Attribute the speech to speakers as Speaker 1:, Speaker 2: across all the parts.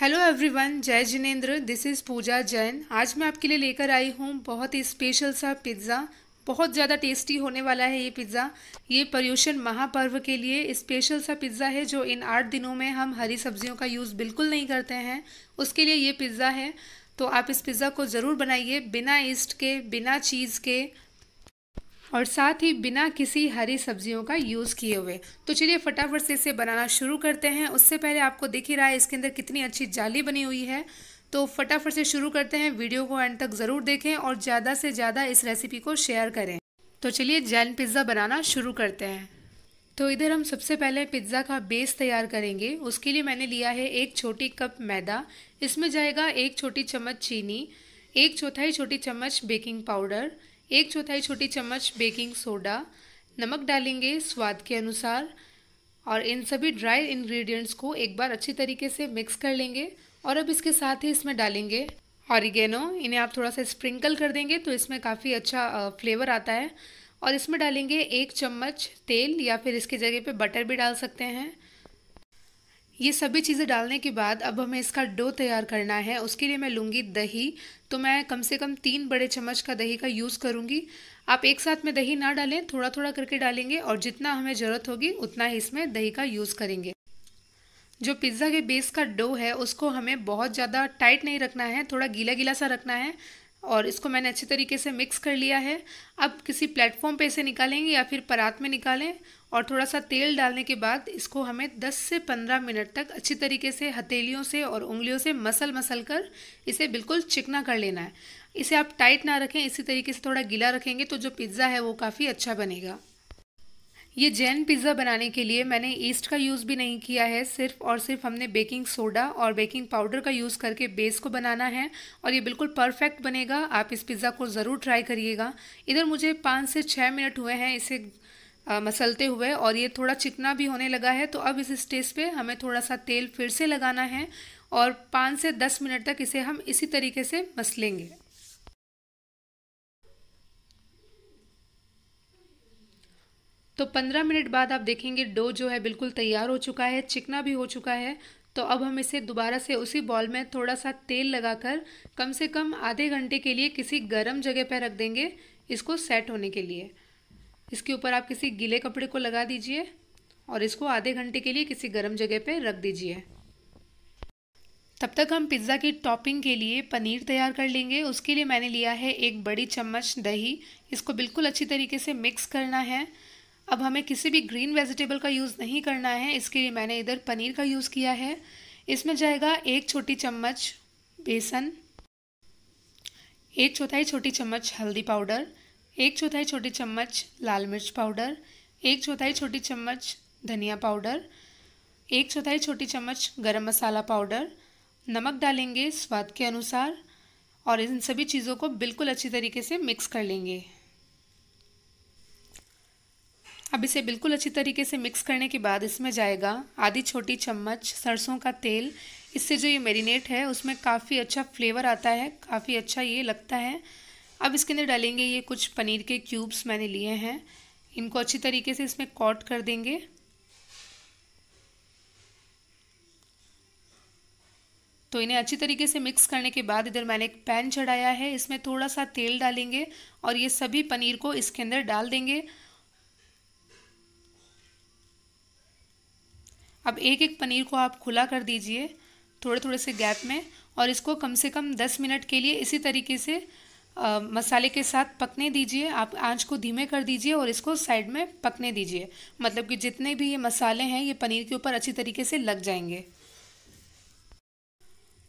Speaker 1: hello everyone जय Jinendra this is Pooja Jain आज मैं आपके लिए लेकर आई हूँ बहुत ही स्पेशल सा पिज़्ज़ा बहुत ज़्यादा टेस्टी होने वाला है ये पिज़्ज़ा ये पर्यूषण महापर्व के लिए स्पेशल सा पिज़्ज़ा है जो इन आठ दिनों में हम हरी सब्जियों का यूज़ बिल्कुल नहीं करते हैं उसके लिए ये पिज़्ज़ा है तो आप इस पिज़्ज़ा को ज़रूर बनाइए बिना ईस्ट के बिना चीज़ के और साथ ही बिना किसी हरी सब्जियों का यूज़ किए हुए तो चलिए फटाफट से इसे बनाना शुरू करते हैं उससे पहले आपको दिख ही रहा है इसके अंदर कितनी अच्छी जाली बनी हुई है तो फटाफट से शुरू करते हैं वीडियो को एंड तक ज़रूर देखें और ज़्यादा से ज़्यादा इस रेसिपी को शेयर करें तो चलिए जैन पिज़्ज़ा बनाना शुरू करते हैं तो इधर हम सबसे पहले पिज़्ज़ा का बेस तैयार करेंगे उसके लिए मैंने लिया है एक छोटी कप मैदा इसमें जाएगा एक छोटी चम्मच चीनी एक चौथाई छोटी चम्मच बेकिंग पाउडर एक चौथाई छोटी चम्मच बेकिंग सोडा नमक डालेंगे स्वाद के अनुसार और इन सभी ड्राई इंग्रेडिएंट्स को एक बार अच्छी तरीके से मिक्स कर लेंगे और अब इसके साथ ही इसमें डालेंगे ऑरिगेनो इन्हें आप थोड़ा सा स्प्रिंकल कर देंगे तो इसमें काफ़ी अच्छा फ्लेवर आता है और इसमें डालेंगे एक चम्मच तेल या फिर इसकी जगह पे बटर भी डाल सकते हैं ये सभी चीज़ें डालने के बाद अब हमें इसका डो तैयार करना है उसके लिए मैं लूँगी दही तो मैं कम से कम तीन बड़े चम्मच का दही का यूज़ करूँगी आप एक साथ में दही ना डालें थोड़ा थोड़ा करके डालेंगे और जितना हमें ज़रूरत होगी उतना ही इसमें दही का यूज़ करेंगे जो पिज़्ज़ा के बेस का डो है उसको हमें बहुत ज़्यादा टाइट नहीं रखना है थोड़ा गीला गीला सा रखना है और इसको मैंने अच्छे तरीके से मिक्स कर लिया है अब किसी प्लेटफॉर्म पे इसे निकालेंगे या फिर परात में निकालें और थोड़ा सा तेल डालने के बाद इसको हमें 10 से 15 मिनट तक अच्छी तरीके से हथेलियों से और उंगलियों से मसल मसल कर इसे बिल्कुल चिकना कर लेना है इसे आप टाइट ना रखें इसी तरीके से थोड़ा गीला रखेंगे तो जो पिज़्ज़ा है वो काफ़ी अच्छा बनेगा ये जैन पिज़्ज़ा बनाने के लिए मैंने ईस्ट का यूज़ भी नहीं किया है सिर्फ और सिर्फ हमने बेकिंग सोडा और बेकिंग पाउडर का यूज़ करके बेस को बनाना है और ये बिल्कुल परफेक्ट बनेगा आप इस पिज़्ज़ा को ज़रूर ट्राई करिएगा इधर मुझे पाँच से छः मिनट हुए हैं इसे आ, मसलते हुए और ये थोड़ा चिकना भी होने लगा है तो अब इस स्टेज पर हमें थोड़ा सा तेल फिर से लगाना है और पाँच से दस मिनट तक इसे हम इसी तरीके से मसलेंगे तो 15 मिनट बाद आप देखेंगे डो जो है बिल्कुल तैयार हो चुका है चिकना भी हो चुका है तो अब हम इसे दोबारा से उसी बॉल में थोड़ा सा तेल लगाकर कम से कम आधे घंटे के लिए किसी गर्म जगह पर रख देंगे इसको सेट होने के लिए इसके ऊपर आप किसी गीले कपड़े को लगा दीजिए और इसको आधे घंटे के लिए किसी गर्म जगह पर रख दीजिए तब तक हम पिज़्ज़ा की टॉपिंग के लिए पनीर तैयार कर लेंगे उसके लिए मैंने लिया है एक बड़ी चम्मच दही इसको बिल्कुल अच्छी तरीके से मिक्स करना है अब हमें किसी भी ग्रीन वेजिटेबल का यूज़ नहीं करना है इसके लिए मैंने इधर पनीर का यूज़ किया है इसमें जाएगा एक छोटी चम्मच बेसन एक चौथाई छोटी चम्मच हल्दी पाउडर एक चौथाई छोटी चम्मच लाल मिर्च पाउडर एक चौथाई छोटी चम्मच धनिया पाउडर एक चौथाई छोटी चम्मच गरम मसाला पाउडर नमक डालेंगे स्वाद के अनुसार और इन सभी चीज़ों को बिल्कुल अच्छी तरीके से मिक्स कर लेंगे अब इसे बिल्कुल अच्छी तरीके से मिक्स करने के बाद इसमें जाएगा आधी छोटी चम्मच सरसों का तेल इससे जो ये मेरीनेट है उसमें काफ़ी अच्छा फ्लेवर आता है काफ़ी अच्छा ये लगता है अब इसके अंदर डालेंगे ये कुछ पनीर के क्यूब्स मैंने लिए हैं इनको अच्छी तरीके से इसमें कॉट कर देंगे तो इन्हें अच्छी तरीके से मिक्स करने के बाद इधर मैंने एक पैन चढ़ाया है इसमें थोड़ा सा तेल डालेंगे और ये सभी पनीर को इसके अंदर डाल देंगे अब एक एक पनीर को आप खुला कर दीजिए थोड़े थोड़े से गैप में और इसको कम से कम दस मिनट के लिए इसी तरीके से आ, मसाले के साथ पकने दीजिए आप आंच को धीमे कर दीजिए और इसको साइड में पकने दीजिए मतलब कि जितने भी ये मसाले हैं ये पनीर के ऊपर अच्छी तरीके से लग जाएंगे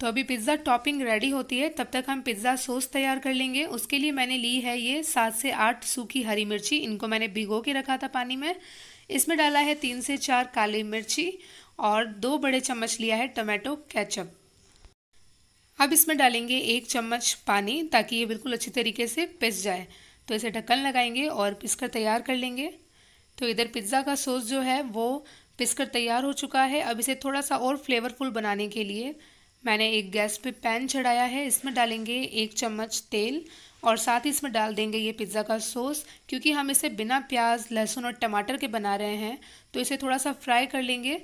Speaker 1: तो अभी पिज़्ज़ा टॉपिंग रेडी होती है तब तक हम पिज़्ज़ा सॉस तैयार कर लेंगे उसके लिए मैंने ली है ये सात से आठ सूखी हरी मिर्ची इनको मैंने भिगो के रखा था पानी में इसमें डाला है तीन से चार काली मिर्ची और दो बड़े चम्मच लिया है टमाटो केचप अब इसमें डालेंगे एक चम्मच पानी ताकि ये बिल्कुल अच्छी तरीके से पिस जाए तो इसे ढक्कन लगाएंगे और पिस तैयार कर लेंगे तो इधर पिज़्ज़ा का सॉस जो है वो पिसकर तैयार हो चुका है अब इसे थोड़ा सा और फ्लेवरफुल बनाने के लिए मैंने एक गैस पे पैन चढ़ाया है इसमें डालेंगे एक चम्मच तेल और साथ ही इसमें डाल देंगे ये पिज़्ज़ा का सॉस क्योंकि हम इसे बिना प्याज लहसुन और टमाटर के बना रहे हैं तो इसे थोड़ा सा फ्राई कर लेंगे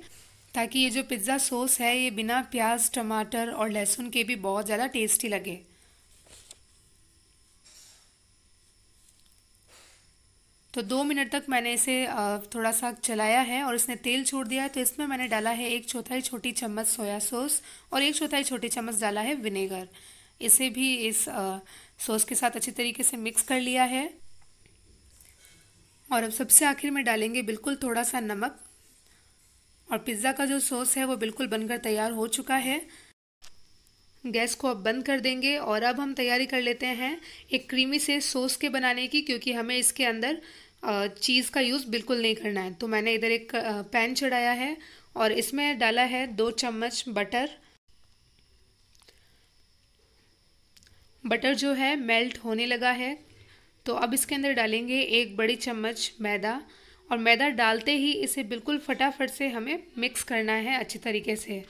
Speaker 1: ताकि ये जो पिज़्ज़ा सॉस है ये बिना प्याज टमाटर और लहसुन के भी बहुत ज़्यादा टेस्टी लगे तो दो मिनट तक मैंने इसे थोड़ा सा चलाया है और इसने तेल छोड़ दिया है तो इसमें मैंने डाला है एक चौथाई छोटी चम्मच सोया सॉस और एक चौथाई छोटी चम्मच डाला है विनेगर इसे भी इस सॉस के साथ अच्छी तरीके से मिक्स कर लिया है और अब सबसे आखिर में डालेंगे बिल्कुल थोड़ा सा नमक और पिज़्ज़ा का जो सॉस है वो बिल्कुल बनकर तैयार हो चुका है गैस को अब बंद कर देंगे और अब हम तैयारी कर लेते हैं एक क्रीमी से सॉस के बनाने की क्योंकि हमें इसके अंदर चीज़ का यूज़ बिल्कुल नहीं करना है तो मैंने इधर एक पैन चढ़ाया है और इसमें डाला है दो चम्मच बटर बटर जो है मेल्ट होने लगा है तो अब इसके अंदर डालेंगे एक बड़ी चम्मच मैदा और मैदा डालते ही इसे बिल्कुल फटाफट से हमें मिक्स करना है अच्छे तरीके से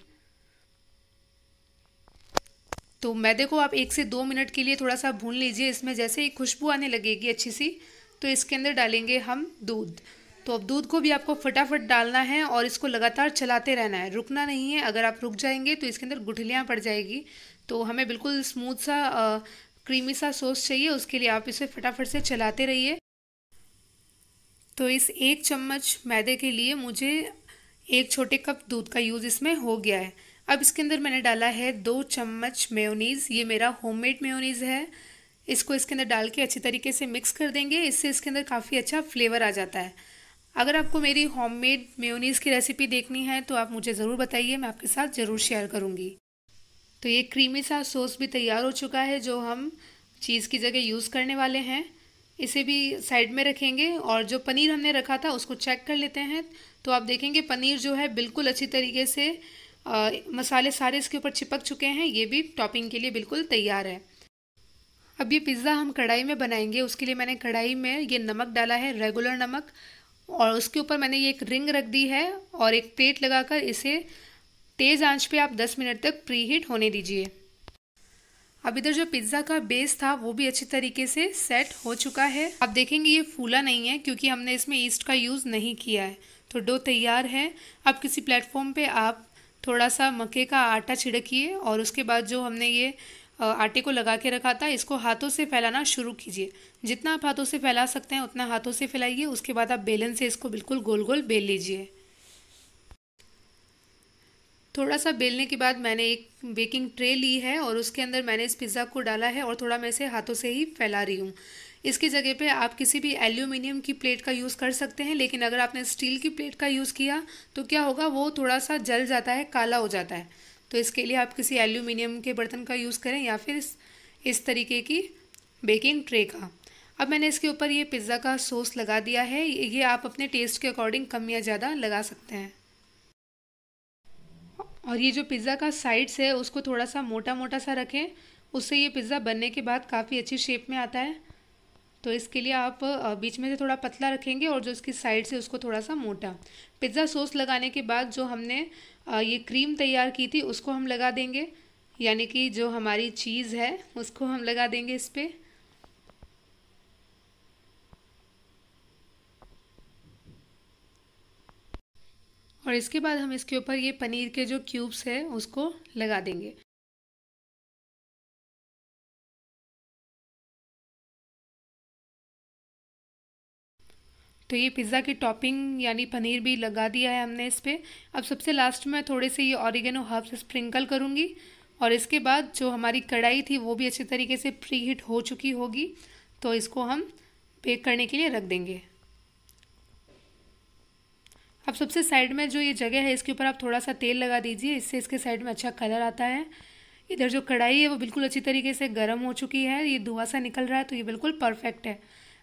Speaker 1: तो मैदे को आप एक से दो मिनट के लिए थोड़ा सा भून लीजिए इसमें जैसे ही खुशबू आने लगेगी अच्छी सी तो इसके अंदर डालेंगे हम दूध तो अब दूध को भी आपको फटाफट डालना है और इसको लगातार चलाते रहना है रुकना नहीं है अगर आप रुक जाएंगे तो इसके अंदर गुठलियाँ पड़ जाएगी तो हमें बिल्कुल स्मूथ सा आ, क्रीमी सा सॉस चाहिए उसके लिए आप इसे फटाफट से चलाते रहिए तो इस एक चम्मच मैदे के लिए मुझे एक छोटे कप दूध का यूज़ इसमें हो गया है अब इसके अंदर मैंने डाला है दो चम्मच मेयोनीज़ ये मेरा होममेड मेयोनीज़ है इसको इसके अंदर डाल के अच्छे तरीके से मिक्स कर देंगे इससे इसके अंदर काफ़ी अच्छा फ्लेवर आ जाता है अगर आपको मेरी होममेड मेयोनीज़ की रेसिपी देखनी है तो आप मुझे ज़रूर बताइए मैं आपके साथ ज़रूर शेयर करूँगी तो ये क्रीमी सा सॉस भी तैयार हो चुका है जो हम चीज़ की जगह यूज़ करने वाले हैं इसे भी साइड में रखेंगे और जो पनीर हमने रखा था उसको चेक कर लेते हैं तो आप देखेंगे पनीर जो है बिल्कुल अच्छी तरीके से मसाले सारे इसके ऊपर चिपक चुके हैं ये भी टॉपिंग के लिए बिल्कुल तैयार है अब ये पिज़्ज़ा हम कढ़ाई में बनाएंगे उसके लिए मैंने कढ़ाई में ये नमक डाला है रेगुलर नमक और उसके ऊपर मैंने ये एक रिंग रख दी है और एक प्लेट लगाकर इसे तेज़ आंच पे आप 10 मिनट तक प्री हीट होने दीजिए अब इधर जो पिज़्ज़ा का बेस था वो भी अच्छे तरीके से सेट हो चुका है आप देखेंगे ये फूला नहीं है क्योंकि हमने इसमें ईस्ट का यूज़ नहीं किया है तो डो तैयार है अब किसी प्लेटफॉर्म पे आप थोड़ा सा मक्के का आटा छिड़किए और उसके बाद जो हमने ये आटे को लगा के रखा था इसको हाथों से फैलाना शुरू कीजिए जितना आप हाथों से फैला सकते हैं उतना हाथों से फैलाइए उसके बाद आप बेलन से इसको बिल्कुल गोल गोल बेल लीजिए थोड़ा सा बेलने के बाद मैंने एक बेकिंग ट्रे ली है और उसके अंदर मैंने इस पिज़्ज़ा को डाला है और थोड़ा मैं इसे हाथों से ही फैला रही हूँ इसकी जगह पे आप किसी भी एल्यूमिनियम की प्लेट का यूज़ कर सकते हैं लेकिन अगर आपने स्टील की प्लेट का यूज़ किया तो क्या होगा वो थोड़ा सा जल जाता है काला हो जाता है तो इसके लिए आप किसी एल्यूमिनियम के बर्तन का यूज़ करें या फिर इस, इस तरीके की बेकिंग ट्रे का अब मैंने इसके ऊपर ये पिज़्ज़ा का सॉस लगा दिया है ये आप अपने टेस्ट के अकॉर्डिंग कम या ज़्यादा लगा सकते हैं और ये जो पिज़्ज़ा का साइड्स है उसको थोड़ा सा मोटा मोटा सा रखें उससे ये पिज़्ज़ा बनने के बाद काफ़ी अच्छी शेप में आता है तो इसके लिए आप बीच में से थोड़ा पतला रखेंगे और जो इसकी साइड से उसको थोड़ा सा मोटा पिज़्ज़ा सॉस लगाने के बाद जो हमने ये क्रीम तैयार की थी उसको हम लगा देंगे यानी कि जो हमारी चीज़ है उसको हम लगा देंगे इस पर और इसके बाद हम इसके ऊपर ये पनीर के जो क्यूब्स है उसको लगा देंगे तो ये पिज़्ज़ा की टॉपिंग यानी पनीर भी लगा दिया है हमने इस पर अब सबसे लास्ट में थोड़े से ये ऑरिगेनो हर्ब्स स्प्रिंकल करूँगी और इसके बाद जो हमारी कढ़ाई थी वो भी अच्छे तरीके से प्री हीट हो चुकी होगी तो इसको हम बेक करने के लिए रख देंगे अब सबसे साइड में जो ये जगह है इसके ऊपर आप थोड़ा सा तेल लगा दीजिए इससे इसके साइड में अच्छा कलर आता है इधर जो कढ़ाई है वो बिल्कुल अच्छी तरीके से गर्म हो चुकी है ये धुआं सा निकल रहा है तो ये बिल्कुल परफेक्ट है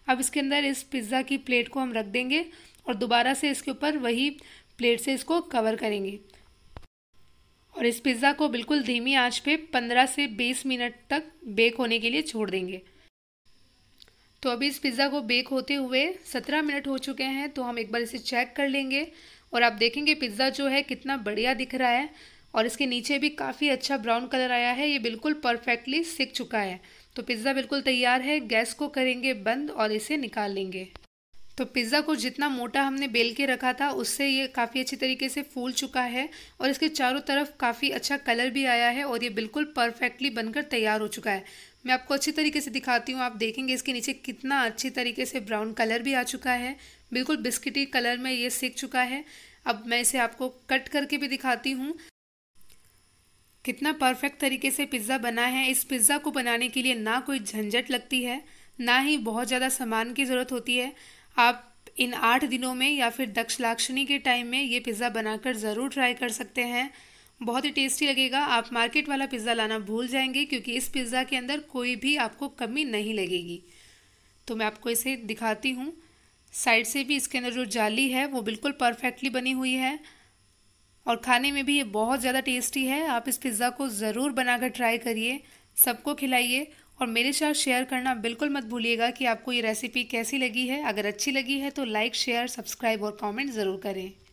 Speaker 1: अब इसके अंदर इस पिज़्ज़ा की प्लेट को हम रख देंगे और दोबारा से इसके ऊपर वही प्लेट से इसको कवर करेंगे और इस पिज़्ज़ा को बिल्कुल धीमी आंच पे 15 से 20 मिनट तक बेक होने के लिए छोड़ देंगे तो अभी इस पिज़्ज़ा को बेक होते हुए 17 मिनट हो चुके हैं तो हम एक बार इसे चेक कर लेंगे और आप देखेंगे पिज़्ज़ा जो है कितना बढ़िया दिख रहा है और इसके नीचे भी काफ़ी अच्छा ब्राउन कलर आया है ये बिल्कुल परफेक्टली सिक चुका है तो पिज़्ज़ा बिल्कुल तैयार है गैस को करेंगे बंद और इसे निकाल लेंगे तो पिज़्ज़ा को जितना मोटा हमने बेल के रखा था उससे ये काफ़ी अच्छी तरीके से फूल चुका है और इसके चारों तरफ काफ़ी अच्छा कलर भी आया है और ये बिल्कुल परफेक्टली बनकर तैयार हो चुका है मैं आपको अच्छी तरीके से दिखाती हूँ आप देखेंगे इसके नीचे कितना अच्छी तरीके से ब्राउन कलर भी आ चुका है बिल्कुल बिस्किटी कलर में ये सीख चुका है अब मैं इसे आपको कट करके भी दिखाती हूँ कितना परफेक्ट तरीके से पिज़्ज़ा बना है इस पिज़्ज़ा को बनाने के लिए ना कोई झंझट लगती है ना ही बहुत ज़्यादा सामान की ज़रूरत होती है आप इन आठ दिनों में या फिर दक्षलाक्षिणी के टाइम में ये पिज़्ज़ा बनाकर ज़रूर ट्राई कर सकते हैं बहुत ही टेस्टी लगेगा आप मार्केट वाला पिज़्ज़ा लाना भूल जाएंगे क्योंकि इस पिज़्ज़ा के अंदर कोई भी आपको कमी नहीं लगेगी तो मैं आपको इसे दिखाती हूँ साइड से भी इसके अंदर जो जाली है वो बिल्कुल परफेक्टली बनी हुई है और खाने में भी ये बहुत ज़्यादा टेस्टी है आप इस पिज़्ज़ा को ज़रूर बनाकर ट्राई करिए सबको खिलाइए और मेरे साथ शेयर करना बिल्कुल मत भूलिएगा कि आपको ये रेसिपी कैसी लगी है अगर अच्छी लगी है तो लाइक शेयर सब्सक्राइब और कमेंट ज़रूर करें